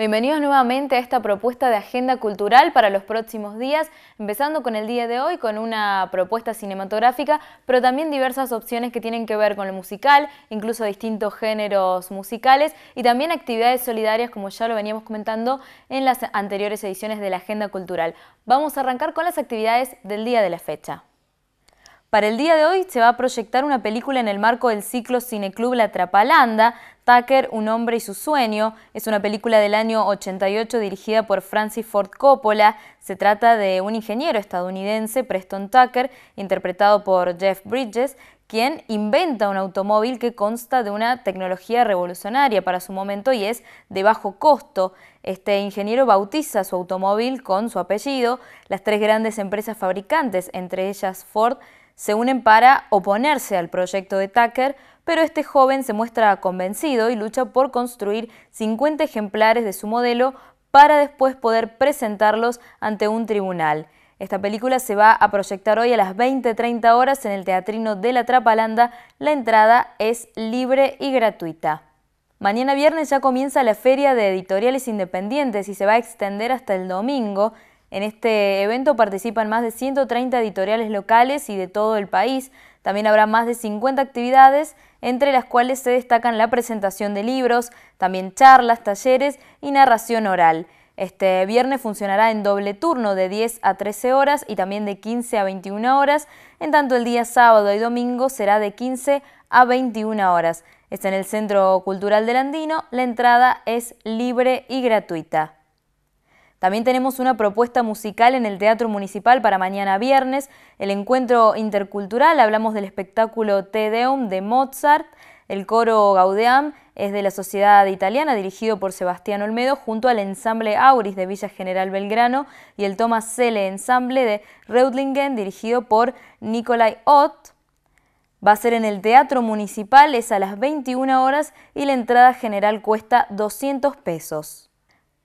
Bienvenidos nuevamente a esta propuesta de agenda cultural para los próximos días, empezando con el día de hoy con una propuesta cinematográfica, pero también diversas opciones que tienen que ver con lo musical, incluso distintos géneros musicales y también actividades solidarias como ya lo veníamos comentando en las anteriores ediciones de la agenda cultural. Vamos a arrancar con las actividades del día de la fecha. Para el día de hoy se va a proyectar una película en el marco del ciclo Cineclub La Trapalanda, Tucker, Un hombre y su sueño. Es una película del año 88 dirigida por Francis Ford Coppola. Se trata de un ingeniero estadounidense, Preston Tucker, interpretado por Jeff Bridges, quien inventa un automóvil que consta de una tecnología revolucionaria para su momento y es de bajo costo. Este ingeniero bautiza su automóvil con su apellido. Las tres grandes empresas fabricantes, entre ellas Ford, se unen para oponerse al proyecto de Tucker, pero este joven se muestra convencido y lucha por construir 50 ejemplares de su modelo para después poder presentarlos ante un tribunal. Esta película se va a proyectar hoy a las 20.30 horas en el Teatrino de la Trapalanda. La entrada es libre y gratuita. Mañana viernes ya comienza la Feria de Editoriales Independientes y se va a extender hasta el domingo. En este evento participan más de 130 editoriales locales y de todo el país. También habrá más de 50 actividades, entre las cuales se destacan la presentación de libros, también charlas, talleres y narración oral. Este viernes funcionará en doble turno de 10 a 13 horas y también de 15 a 21 horas, en tanto el día sábado y domingo será de 15 a 21 horas. Está en el Centro Cultural del Andino, la entrada es libre y gratuita. También tenemos una propuesta musical en el Teatro Municipal para mañana viernes, el encuentro intercultural, hablamos del espectáculo Te Deum de Mozart, el coro Gaudeam es de la Sociedad Italiana, dirigido por Sebastián Olmedo, junto al ensamble Auris de Villa General Belgrano y el Thomas Selle ensamble de Reutlingen, dirigido por Nicolai Ott. Va a ser en el Teatro Municipal, es a las 21 horas y la entrada general cuesta 200 pesos.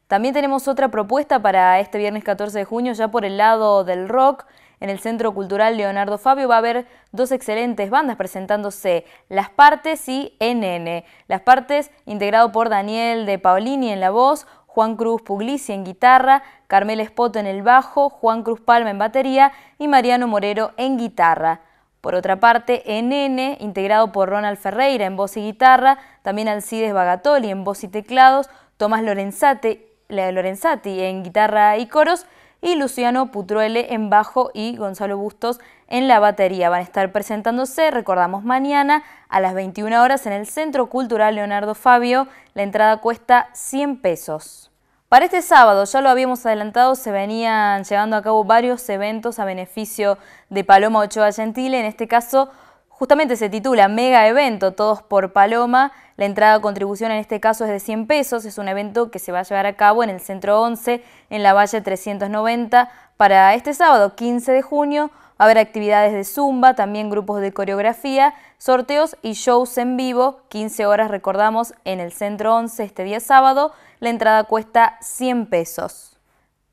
También tenemos otra propuesta para este viernes 14 de junio, ya por el lado del rock. En el Centro Cultural Leonardo Fabio va a haber dos excelentes bandas presentándose, Las Partes y NN. Las Partes, integrado por Daniel de Paolini en la voz, Juan Cruz Puglisi en guitarra, Carmel Espoto en el bajo, Juan Cruz Palma en batería y Mariano Morero en guitarra. Por otra parte, NN, integrado por Ronald Ferreira en voz y guitarra, también Alcides Bagatoli en voz y teclados, Tomás Lorenzate Lorenzati en guitarra y coros y Luciano Putruele en bajo y Gonzalo Bustos en la batería. Van a estar presentándose, recordamos, mañana a las 21 horas en el Centro Cultural Leonardo Fabio. La entrada cuesta 100 pesos. Para este sábado, ya lo habíamos adelantado, se venían llevando a cabo varios eventos a beneficio de Paloma Ochoa Gentile, en este caso Justamente se titula Mega Evento, todos por Paloma. La entrada o contribución en este caso es de 100 pesos. Es un evento que se va a llevar a cabo en el Centro 11, en la Valle 390. Para este sábado, 15 de junio, va a haber actividades de zumba, también grupos de coreografía, sorteos y shows en vivo. 15 horas, recordamos, en el Centro 11 este día sábado. La entrada cuesta 100 pesos.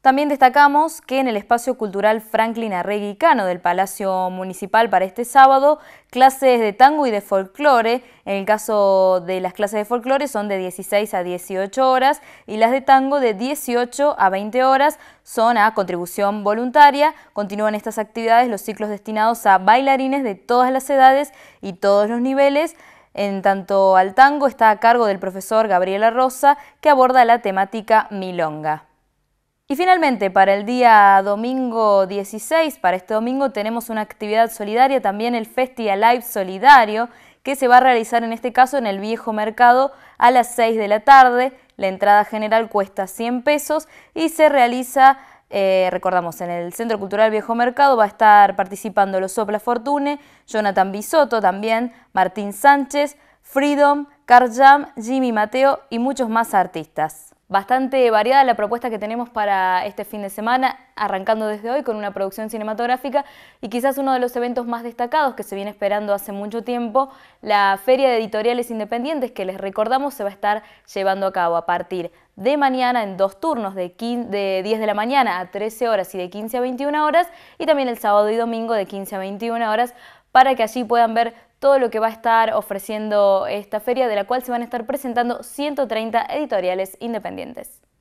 También destacamos que en el espacio cultural Franklin Arreguicano del Palacio Municipal para este sábado, clases de tango y de folclore. En el caso de las clases de folclore son de 16 a 18 horas y las de tango de 18 a 20 horas son a contribución voluntaria. Continúan estas actividades los ciclos destinados a bailarines de todas las edades y todos los niveles. En tanto al tango está a cargo del profesor Gabriela Rosa que aborda la temática milonga. Y finalmente, para el día domingo 16, para este domingo tenemos una actividad solidaria, también el Festival Live Solidario, que se va a realizar en este caso en el Viejo Mercado a las 6 de la tarde. La entrada general cuesta 100 pesos y se realiza, eh, recordamos, en el Centro Cultural Viejo Mercado va a estar participando los Sopla Fortune, Jonathan Bisotto también, Martín Sánchez, Freedom, Carl Jam, Jimmy Mateo y muchos más artistas. Bastante variada la propuesta que tenemos para este fin de semana, arrancando desde hoy con una producción cinematográfica y quizás uno de los eventos más destacados que se viene esperando hace mucho tiempo, la Feria de Editoriales Independientes que les recordamos se va a estar llevando a cabo a partir de mañana en dos turnos de, de 10 de la mañana a 13 horas y de 15 a 21 horas y también el sábado y domingo de 15 a 21 horas para que allí puedan ver todo lo que va a estar ofreciendo esta feria, de la cual se van a estar presentando 130 editoriales independientes.